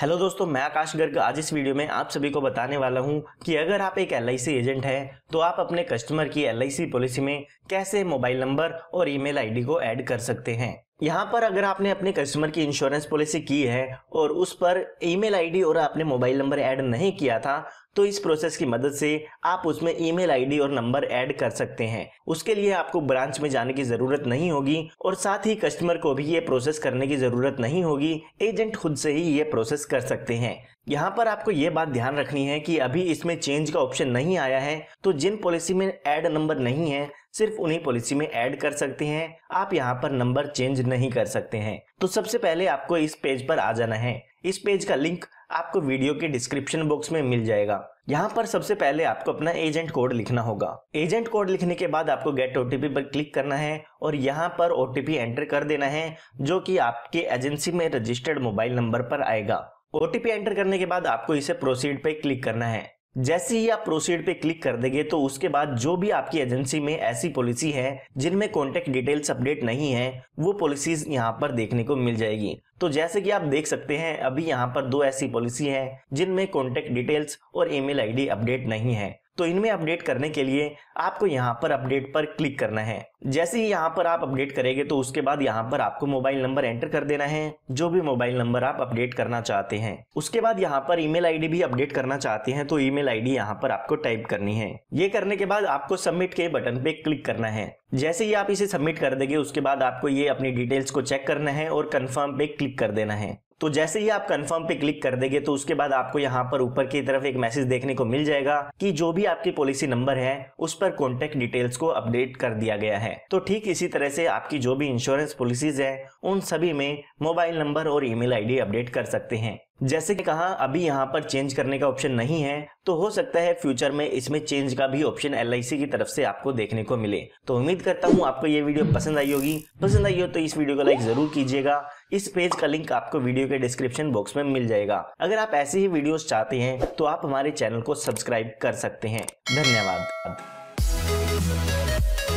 hello दोस्तों मैं आकाश गर्ग आज इस वीडियो में आप सभी को बताने वाला हूं कि अगर आप एक एल एजेंट हैं तो आप अपने कस्टमर की एल पॉलिसी में कैसे मोबाइल नंबर और ईमेल आईडी को ऐड कर सकते हैं यहाँ पर अगर आपने अपने कस्टमर की इंश्योरेंस पॉलिसी की है और उस पर ईमेल आईडी और आपने मोबाइल नंबर ऐड नहीं किया था तो इस प्रोसेस की मदद से आप उसमें ईमेल आईडी और नंबर ऐड कर सकते हैं उसके लिए आपको ब्रांच में जाने की ज़रूरत नहीं होगी और साथ ही कस्टमर को भी ये प्रोसेस करने की ज़रूरत नहीं होगी एजेंट खुद से ही ये प्रोसेस कर सकते हैं यहाँ पर आपको ये बात ध्यान रखनी है कि अभी इसमें चेंज का ऑप्शन नहीं आया है तो जिन पॉलिसी में ऐड नंबर नहीं है सिर्फ उन्हीं पॉलिसी में ऐड कर सकते हैं आप यहाँ पर नंबर चेंज नहीं कर सकते हैं तो सबसे पहले आपको इस पेज पर आ जाना है इस पेज का लिंक आपको वीडियो के डिस्क्रिप्शन बॉक्स में मिल जाएगा यहाँ पर सबसे पहले आपको अपना एजेंट कोड लिखना होगा एजेंट कोड लिखने के बाद आपको गेट ओटीपी पर क्लिक करना है और यहाँ पर ओटीपी एंटर कर देना है जो कि आपके एजेंसी में रजिस्टर्ड मोबाइल नंबर पर आएगा ओटीपी एंटर करने के बाद आपको इसे प्रोसीड पे क्लिक करना है जैसे ही आप प्रोसीड पे क्लिक कर देंगे तो उसके बाद जो भी आपकी एजेंसी में ऐसी पॉलिसी है जिनमें कॉन्टेक्ट डिटेल्स अपडेट नहीं है वो पॉलिसीज यहाँ पर देखने को मिल जाएगी तो जैसे कि आप देख सकते हैं अभी यहाँ पर दो ऐसी पॉलिसी है जिनमें कॉन्टेक्ट डिटेल्स और ईमेल आईडी अपडेट नहीं है तो इनमें अपडेट करने के लिए आपको यहाँ पर अपडेट पर क्लिक करना है जैसे ही यहाँ पर आप अपडेट करेंगे तो उसके बाद यहाँ पर आपको मोबाइल नंबर एंटर कर देना है जो भी मोबाइल नंबर आप अपडेट करना चाहते हैं उसके बाद यहाँ पर ईमेल आईडी भी अपडेट करना चाहते हैं तो ईमेल आईडी यहाँ पर आपको टाइप करनी है ये करने के बाद आपको सबमिट के बटन पे क्लिक करना है जैसे ही आप इसे सबमिट कर देंगे उसके बाद आपको ये अपनी डिटेल्स को चेक करना है और कन्फर्म पे क्लिक कर देना है तो जैसे ही आप कंफर्म पे क्लिक कर देंगे तो उसके बाद आपको यहाँ पर ऊपर की तरफ एक मैसेज देखने को मिल जाएगा कि जो भी आपकी पॉलिसी नंबर है उस पर कॉन्टेक्ट डिटेल्स को अपडेट कर दिया गया है तो ठीक इसी तरह से आपकी जो भी इंश्योरेंस पॉलिसीज है उन सभी में मोबाइल नंबर और ईमेल आईडी अपडेट कर सकते हैं जैसे कि कहा अभी यहाँ पर चेंज करने का ऑप्शन नहीं है तो हो सकता है फ्यूचर में इसमें चेंज का भी ऑप्शन एल की तरफ से आपको देखने को मिले तो उम्मीद करता हूँ आपको ये वीडियो पसंद आई होगी पसंद आई हो तो इस वीडियो को लाइक जरूर कीजिएगा इस पेज का लिंक आपको वीडियो के डिस्क्रिप्शन बॉक्स में मिल जाएगा अगर आप ऐसे ही वीडियो चाहते हैं तो आप हमारे चैनल को सब्सक्राइब कर सकते हैं धन्यवाद